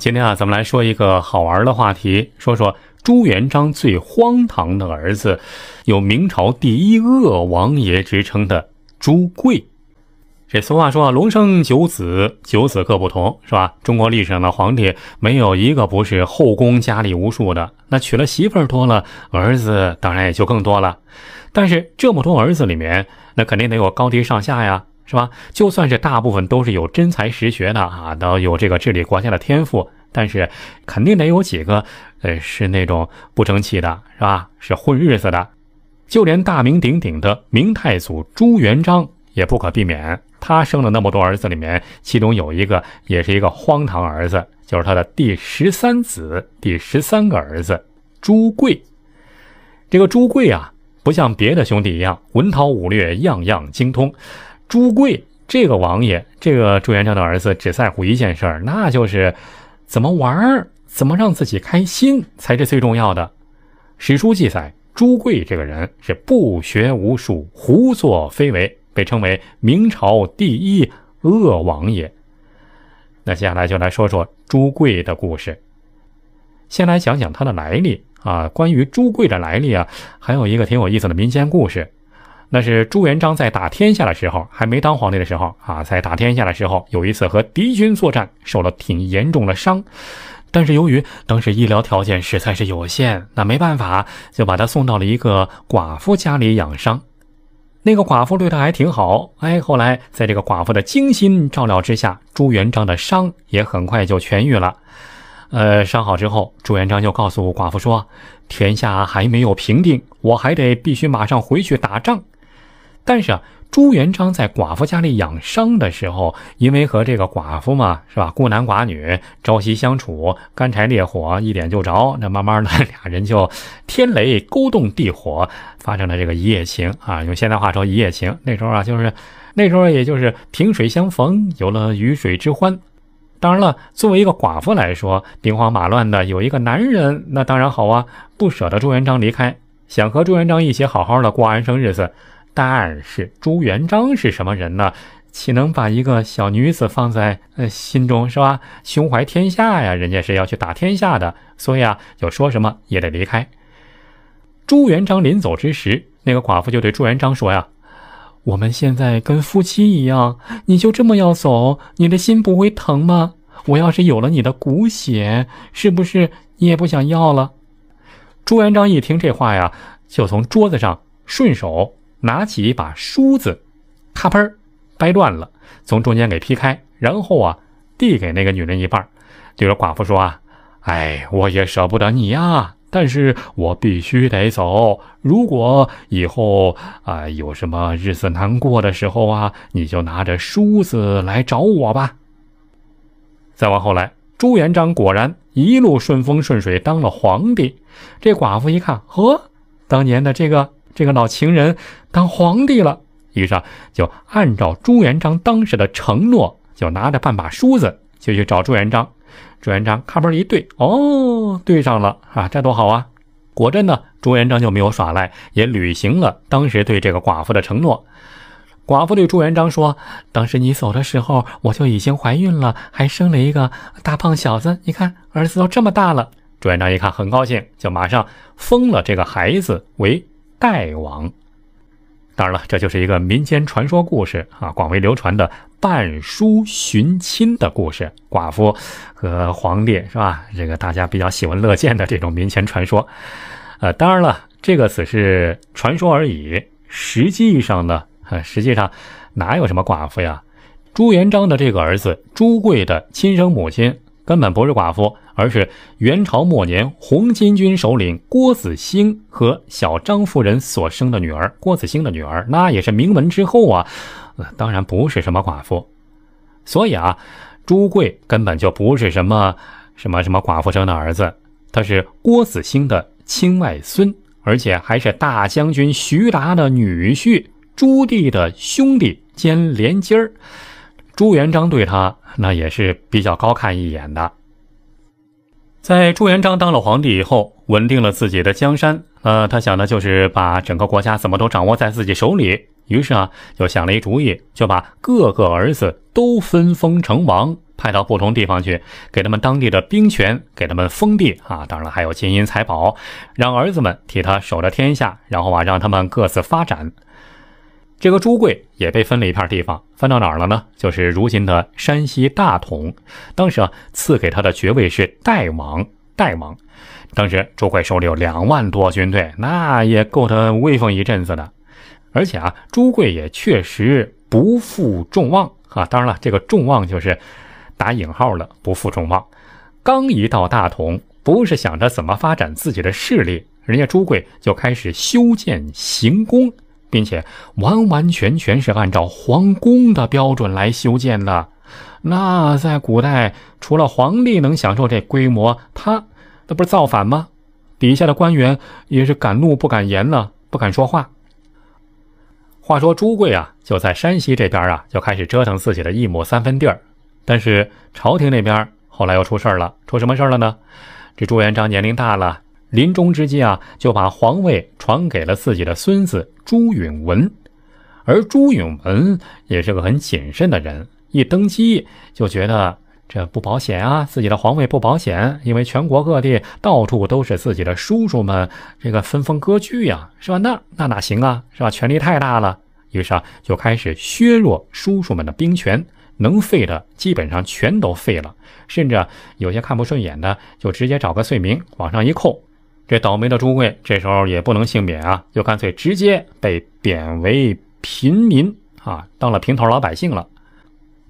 今天啊，咱们来说一个好玩的话题，说说朱元璋最荒唐的儿子，有明朝第一恶王爷之称的朱贵。这俗话说，啊，龙生九子，九子各不同，是吧？中国历史上的皇帝没有一个不是后宫佳丽无数的，那娶了媳妇儿多了，儿子当然也就更多了。但是这么多儿子里面，那肯定得有高低上下呀。是吧？就算是大部分都是有真才实学的啊，都有这个治理国家的天赋，但是肯定得有几个，呃，是那种不争气的，是吧？是混日子的。就连大名鼎鼎的明太祖朱元璋也不可避免，他生了那么多儿子里面，其中有一个也是一个荒唐儿子，就是他的第十三子、第十三个儿子朱贵。这个朱贵啊，不像别的兄弟一样，文韬武略样样精通。朱贵这个王爷，这个朱元璋的儿子，只在乎一件事儿，那就是怎么玩儿，怎么让自己开心才是最重要的。史书记载，朱贵这个人是不学无术，胡作非为，被称为明朝第一恶王爷。那接下来就来说说朱贵的故事。先来讲讲他的来历啊。关于朱贵的来历啊，还有一个挺有意思的民间故事。那是朱元璋在打天下的时候，还没当皇帝的时候啊，在打天下的时候，有一次和敌军作战，受了挺严重的伤。但是由于当时医疗条件实在是有限，那没办法，就把他送到了一个寡妇家里养伤。那个寡妇对他还挺好，哎，后来在这个寡妇的精心照料之下，朱元璋的伤也很快就痊愈了。呃，伤好之后，朱元璋就告诉寡妇说：“天下还没有平定，我还得必须马上回去打仗。”但是啊，朱元璋在寡妇家里养伤的时候，因为和这个寡妇嘛，是吧？孤男寡女朝夕相处，干柴烈火，一点就着。那慢慢的，俩人就天雷勾动地火，发生了这个一夜情啊！用现代话说，一夜情。那时候啊，就是那时候，也就是萍水相逢，有了鱼水之欢。当然了，作为一个寡妇来说，兵荒马乱的，有一个男人，那当然好啊！不舍得朱元璋离开，想和朱元璋一起好好的过安生日子。但是朱元璋是什么人呢？岂能把一个小女子放在呃心中是吧？胸怀天下呀，人家是要去打天下的，所以啊，就说什么也得离开。朱元璋临走之时，那个寡妇就对朱元璋说：“呀，我们现在跟夫妻一样，你就这么要走，你的心不会疼吗？我要是有了你的骨血，是不是你也不想要了？”朱元璋一听这话呀，就从桌子上顺手。拿起一把梳子，咔嘣儿掰断了，从中间给劈开，然后啊，递给那个女人一半儿。着寡妇说啊：“哎，我也舍不得你呀，但是我必须得走。如果以后啊有什么日子难过的时候啊，你就拿着梳子来找我吧。”再往后来，朱元璋果然一路顺风顺水，当了皇帝。这寡妇一看，呵，当年的这个。这个老情人当皇帝了，于是就按照朱元璋当时的承诺，就拿着半把梳子就去找朱元璋。朱元璋看门一对，哦，对上了啊，这多好啊！果真呢，朱元璋就没有耍赖，也履行了当时对这个寡妇的承诺。寡妇对朱元璋说：“当时你走的时候，我就已经怀孕了，还生了一个大胖小子。你看，儿子都这么大了。”朱元璋一看很高兴，就马上封了这个孩子为。代王，当然了，这就是一个民间传说故事啊，广为流传的“半书寻亲”的故事。寡妇和皇帝，是吧？这个大家比较喜闻乐见的这种民间传说。呃，当然了，这个只是传说而已。实际上呢，实际上哪有什么寡妇呀？朱元璋的这个儿子朱贵的亲生母亲。根本不是寡妇，而是元朝末年红巾军首领郭子兴和小张夫人所生的女儿郭子兴的女儿，那也是名门之后啊，呃，当然不是什么寡妇，所以啊，朱贵根本就不是什么什么什么寡妇生的儿子，他是郭子兴的亲外孙，而且还是大将军徐达的女婿，朱棣的兄弟兼连襟儿。朱元璋对他那也是比较高看一眼的。在朱元璋当了皇帝以后，稳定了自己的江山，呃，他想的就是把整个国家怎么都掌握在自己手里。于是啊，就想了一主意，就把各个儿子都分封成王，派到不同地方去，给他们当地的兵权，给他们封地啊，当然了，还有金银财宝，让儿子们替他守着天下，然后啊，让他们各自发展。这个朱贵也被分了一片地方，分到哪儿了呢？就是如今的山西大同。当时啊，赐给他的爵位是代王。代王，当时朱贵手里有两万多军队，那也够他威风一阵子的。而且啊，朱贵也确实不负众望啊。当然了，这个众望就是打引号的不负众望。刚一到大同，不是想着怎么发展自己的势力，人家朱贵就开始修建行宫。并且完完全全是按照皇宫的标准来修建的，那在古代，除了皇帝能享受这规模，他那不是造反吗？底下的官员也是敢怒不敢言呢，不敢说话。话说朱贵啊，就在山西这边啊，就开始折腾自己的一亩三分地儿。但是朝廷那边后来又出事了，出什么事了呢？这朱元璋年龄大了。临终之际啊，就把皇位传给了自己的孙子朱允文，而朱允文也是个很谨慎的人，一登基就觉得这不保险啊，自己的皇位不保险，因为全国各地到处都是自己的叔叔们，这个分封割据呀，是吧？那那哪行啊，是吧？权力太大了，于是啊，就开始削弱叔叔们的兵权，能废的基本上全都废了，甚至有些看不顺眼的，就直接找个罪名往上一扣。这倒霉的朱贵这时候也不能幸免啊，就干脆直接被贬为平民啊，当了平头老百姓了。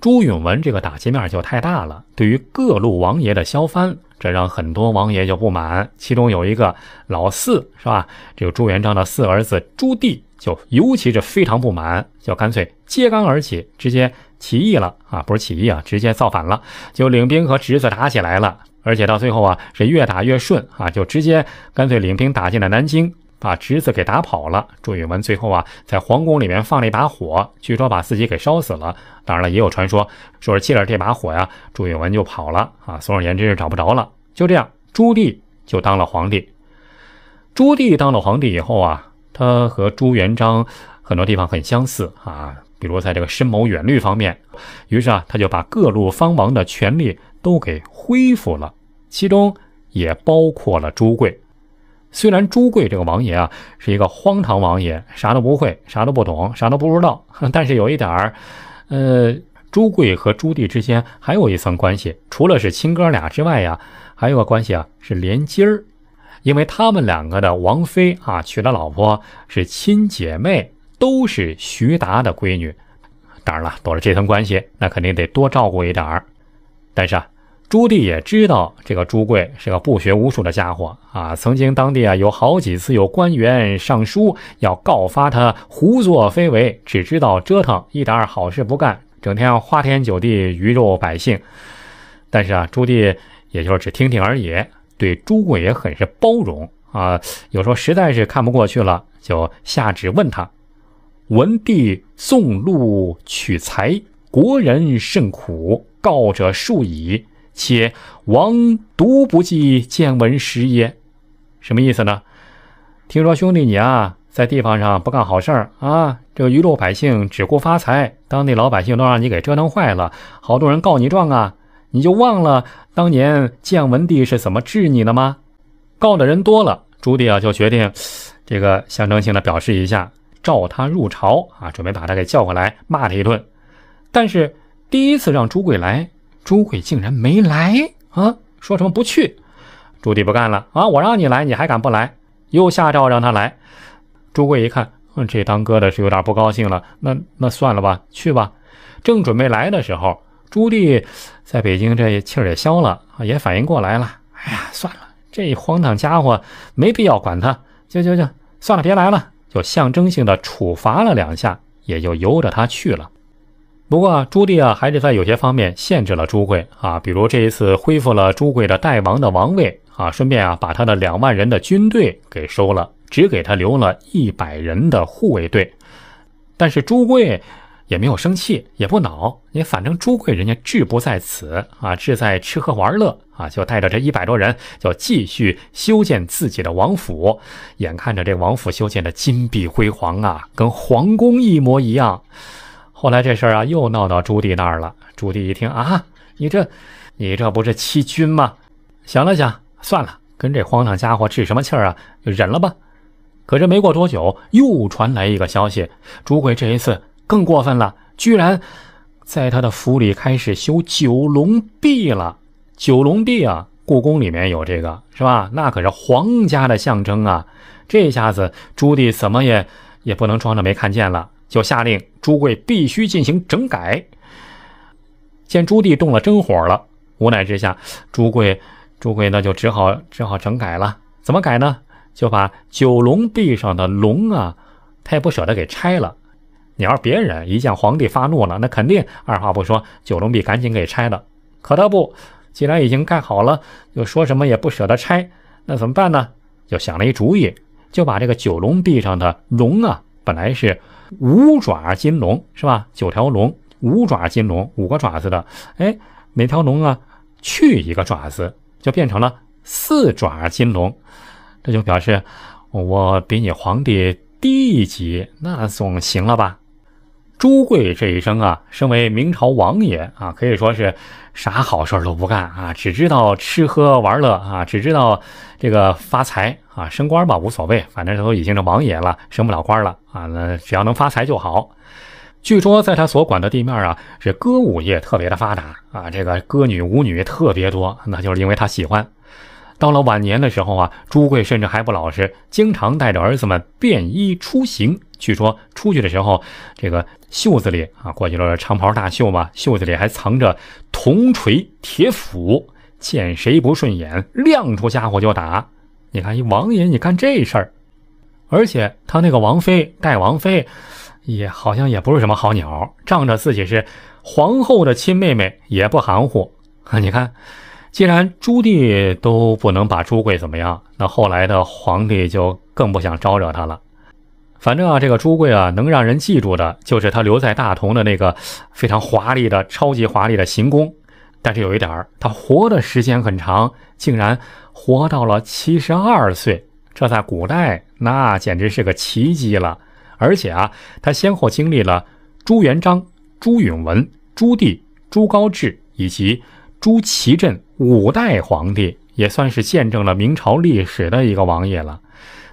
朱允文这个打击面就太大了，对于各路王爷的削藩，这让很多王爷就不满。其中有一个老四，是吧？这个朱元璋的四儿子朱棣，就尤其是非常不满，就干脆揭竿而起，直接起义了啊！不是起义啊，直接造反了，就领兵和侄子打起来了。而且到最后啊，是越打越顺啊，就直接干脆领兵打进了南京，把侄子给打跑了。朱允文最后啊，在皇宫里面放了一把火，据说把自己给烧死了。当然了，也有传说说是借着这把火呀，朱允文就跑了啊。总而言之，是找不着了。就这样，朱棣就当了皇帝。朱棣当了皇帝以后啊，他和朱元璋很多地方很相似啊，比如在这个深谋远虑方面，于是啊，他就把各路藩王的权力。都给恢复了，其中也包括了朱贵。虽然朱贵这个王爷啊是一个荒唐王爷，啥都不会，啥都不懂，啥都不知道。但是有一点儿，呃，朱贵和朱棣之间还有一层关系，除了是亲哥俩之外呀，还有个关系啊是连襟儿，因为他们两个的王妃啊娶的老婆是亲姐妹，都是徐达的闺女。当然了，多了这层关系，那肯定得多照顾一点儿。但是啊。朱棣也知道这个朱贵是个不学无术的家伙啊！曾经当地啊有好几次有官员上书要告发他胡作非为，只知道折腾，一点好事不干，整天花天酒地，鱼肉百姓。但是啊，朱棣也就是只听听而已，对朱贵也很是包容啊。有时候实在是看不过去了，就下旨问他：“文帝纵禄取财，国人甚苦，告者数矣。”且王独不记建文时也。什么意思呢？听说兄弟你啊，在地方上不干好事儿啊，这个肉百姓，只顾发财，当地老百姓都让你给折腾坏了，好多人告你状啊！你就忘了当年建文帝是怎么治你的吗？告的人多了，朱棣啊就决定，这个象征性的表示一下，召他入朝啊，准备把他给叫过来骂他一顿。但是第一次让朱贵来。朱贵竟然没来啊！说什么不去？朱棣不干了啊！我让你来，你还敢不来？又下诏让他来。朱贵一看，这当哥的是有点不高兴了。那那算了吧，去吧。正准备来的时候，朱棣在北京这气儿也消了，也反应过来了。哎呀，算了，这荒唐家伙，没必要管他，就就就算了，别来了。就象征性的处罚了两下，也就由着他去了。不过啊，朱棣啊，还是在有些方面限制了朱贵啊，比如这一次恢复了朱贵的代王的王位啊，顺便啊，把他的两万人的军队给收了，只给他留了一百人的护卫队。但是朱贵也没有生气，也不恼，也反正朱贵人家志不在此啊，志在吃喝玩乐啊，就带着这一百多人就继续修建自己的王府。眼看着这王府修建的金碧辉煌啊，跟皇宫一模一样。后来这事儿啊又闹到朱棣那儿了。朱棣一听啊，你这，你这不是欺君吗？想了想，算了，跟这荒唐家伙置什么气儿啊，就忍了吧。可是没过多久，又传来一个消息，朱贵这一次更过分了，居然在他的府里开始修九龙壁了。九龙壁啊，故宫里面有这个是吧？那可是皇家的象征啊。这下子朱棣怎么也也不能装着没看见了。就下令朱贵必须进行整改。见朱棣动了真火了，无奈之下，朱贵朱贵那就只好只好整改了。怎么改呢？就把九龙壁上的龙啊，他也不舍得给拆了。你要是别人，一见皇帝发怒了，那肯定二话不说，九龙壁赶紧给拆了。可他不，既然已经盖好了，又说什么也不舍得拆。那怎么办呢？就想了一主意，就把这个九龙壁上的龙啊。本来是五爪金龙是吧？九条龙，五爪金龙，五个爪子的。哎，每条龙啊去一个爪子，就变成了四爪金龙，这就表示我比你皇帝低一级，那总行了吧？朱贵这一生啊，身为明朝王爷啊，可以说是啥好事都不干啊，只知道吃喝玩乐啊，只知道这个发财啊，升官吧无所谓，反正都已经是王爷了，升不了官了啊，那只要能发财就好。据说在他所管的地面啊，这歌舞业特别的发达啊，这个歌女舞女特别多，那就是因为他喜欢。到了晚年的时候啊，朱贵甚至还不老实，经常带着儿子们便衣出行。据说出去的时候，这个袖子里啊，过去了长袍大袖嘛，袖子里还藏着铜锤、铁斧，见谁不顺眼，亮出家伙就打。你看，一王爷你干这事儿，而且他那个王妃代王妃，也好像也不是什么好鸟，仗着自己是皇后的亲妹妹，也不含糊啊。你看，既然朱棣都不能把朱贵怎么样，那后来的皇帝就更不想招惹他了。反正啊，这个朱贵啊，能让人记住的，就是他留在大同的那个非常华丽的、超级华丽的行宫。但是有一点儿，他活的时间很长，竟然活到了七十二岁，这在古代那简直是个奇迹了。而且啊，他先后经历了朱元璋、朱允文、朱棣、朱高炽以及朱祁镇五代皇帝。也算是见证了明朝历史的一个王爷了，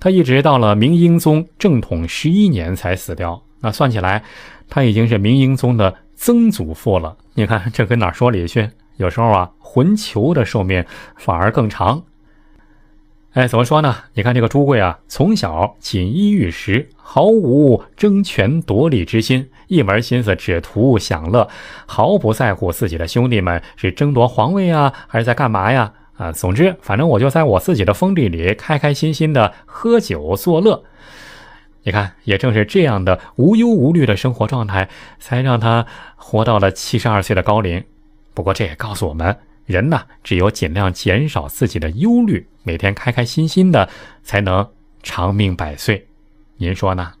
他一直到了明英宗正统十一年才死掉。那算起来，他已经是明英宗的曾祖父了。你看这跟哪说理去？有时候啊，混球的寿命反而更长。哎，怎么说呢？你看这个朱贵啊，从小锦衣玉食，毫无争权夺利之心，一门心思只图享乐，毫不在乎自己的兄弟们是争夺皇位啊，还是在干嘛呀？啊，总之，反正我就在我自己的封地里开开心心的喝酒作乐。你看，也正是这样的无忧无虑的生活状态，才让他活到了七十二岁的高龄。不过，这也告诉我们，人呢，只有尽量减少自己的忧虑，每天开开心心的，才能长命百岁。您说呢？